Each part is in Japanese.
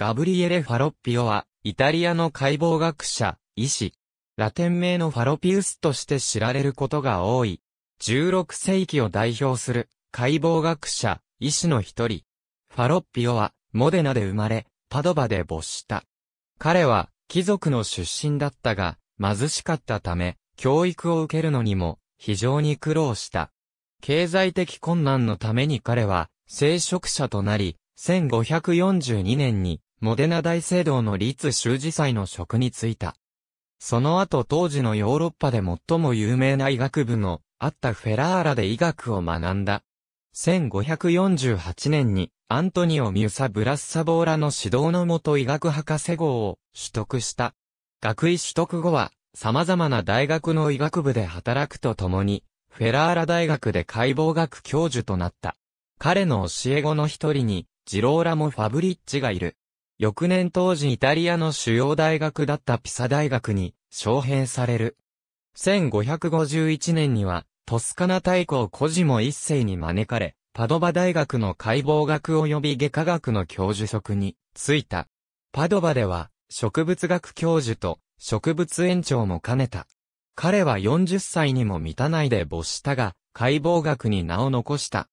ガブリエレ・ファロッピオは、イタリアの解剖学者、医師。ラテン名のファロピウスとして知られることが多い。16世紀を代表する、解剖学者、医師の一人。ファロッピオは、モデナで生まれ、パドバで没した。彼は、貴族の出身だったが、貧しかったため、教育を受けるのにも、非常に苦労した。経済的困難のために彼は、聖職者となり、1542年にモデナ大聖堂の律修辞祭の職に就いた。その後当時のヨーロッパで最も有名な医学部のあったフェラーラで医学を学んだ。1548年にアントニオ・ミュサ・ブラッサボーラの指導のもと医学博士号を取得した。学位取得後は様々な大学の医学部で働くとともに、フェラーラ大学で解剖学教授となった。彼の教え子の一人に、ジローラモ・ファブリッチがいる。翌年当時イタリアの主要大学だったピサ大学に招聘される。1551年には、トスカナ大公コジモ一世に招かれ、パドバ大学の解剖学及び外科学の教授職に就いた。パドバでは、植物学教授と植物園長も兼ねた。彼は40歳にも満たないで没したが、解剖学に名を残した。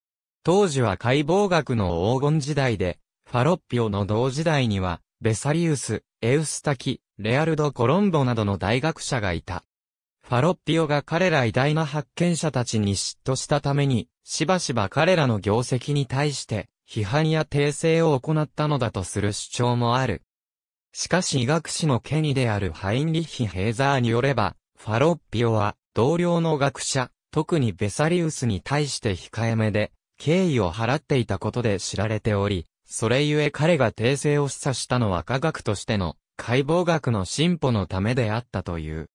当時は解剖学の黄金時代で、ファロッピオの同時代には、ベサリウス、エウスタキ、レアルド・コロンボなどの大学者がいた。ファロッピオが彼ら偉大な発見者たちに嫉妬したために、しばしば彼らの業績に対して、批判や訂正を行ったのだとする主張もある。しかし医学史の権威であるハインリッヒ・ヘーザーによれば、ファロッピオは、同僚の学者、特にベサリウスに対して控えめで、敬意を払っていたことで知られており、それゆえ彼が訂正を示唆したのは科学としての解剖学の進歩のためであったという。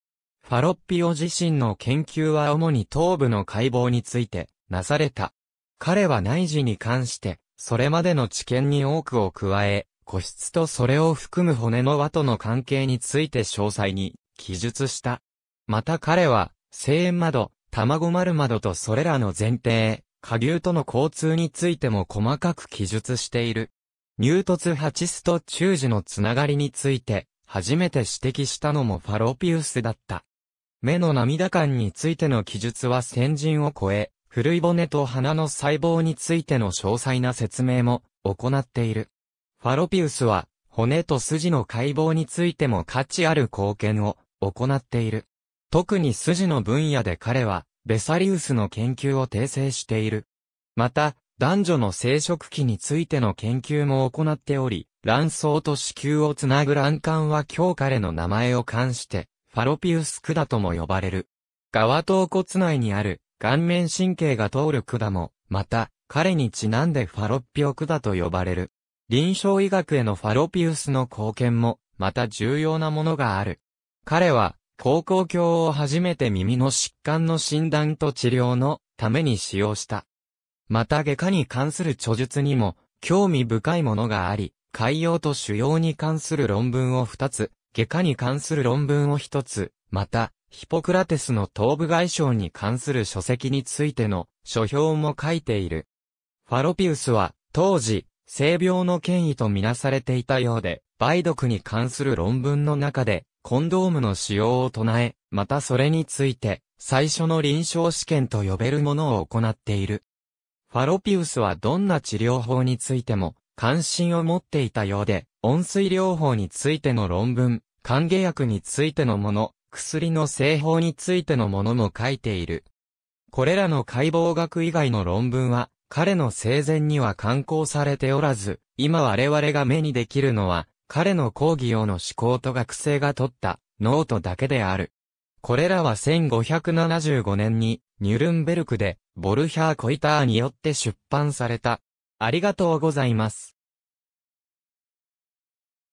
ファロッピオ自身の研究は主に頭部の解剖についてなされた。彼は内耳に関して、それまでの知見に多くを加え、個室とそれを含む骨の輪との関係について詳細に記述した。また彼は、声援窓、卵丸窓とそれらの前提、下流との交通についても細かく記述している。入突チスと中樹のつながりについて、初めて指摘したのもファロピウスだった。目の涙感についての記述は先人を超え、古い骨と鼻の細胞についての詳細な説明も行っている。ファロピウスは、骨と筋の解剖についても価値ある貢献を行っている。特に筋の分野で彼は、ベサリウスの研究を訂正している。また、男女の生殖器についての研究も行っており、卵巣と子宮をつなぐ卵管は今日彼の名前を冠して、ファロピウス管とも呼ばれる。側頭骨内にある、顔面神経が通る管も、また、彼にちなんでファロッピオ管と呼ばれる。臨床医学へのファロピウスの貢献も、また重要なものがある。彼は、高校教を初めて耳の疾患の診断と治療のために使用した。また外科に関する著述にも興味深いものがあり、海洋と腫瘍に関する論文を二つ、外科に関する論文を一つ、また、ヒポクラテスの頭部外傷に関する書籍についての書評も書いている。ファロピウスは当時、性病の権威とみなされていたようで、梅毒に関する論文の中で、コンドームの使用を唱え、またそれについて、最初の臨床試験と呼べるものを行っている。ファロピウスはどんな治療法についても、関心を持っていたようで、温水療法についての論文、歓迎薬についてのもの、薬の製法についてのものも書いている。これらの解剖学以外の論文は、彼の生前には刊行されておらず、今我々が目にできるのは、彼の講義用の思考と学生が取ったノートだけである。これらは1575年にニュルンベルクでボルヒャー・コイターによって出版された。ありがとうございます。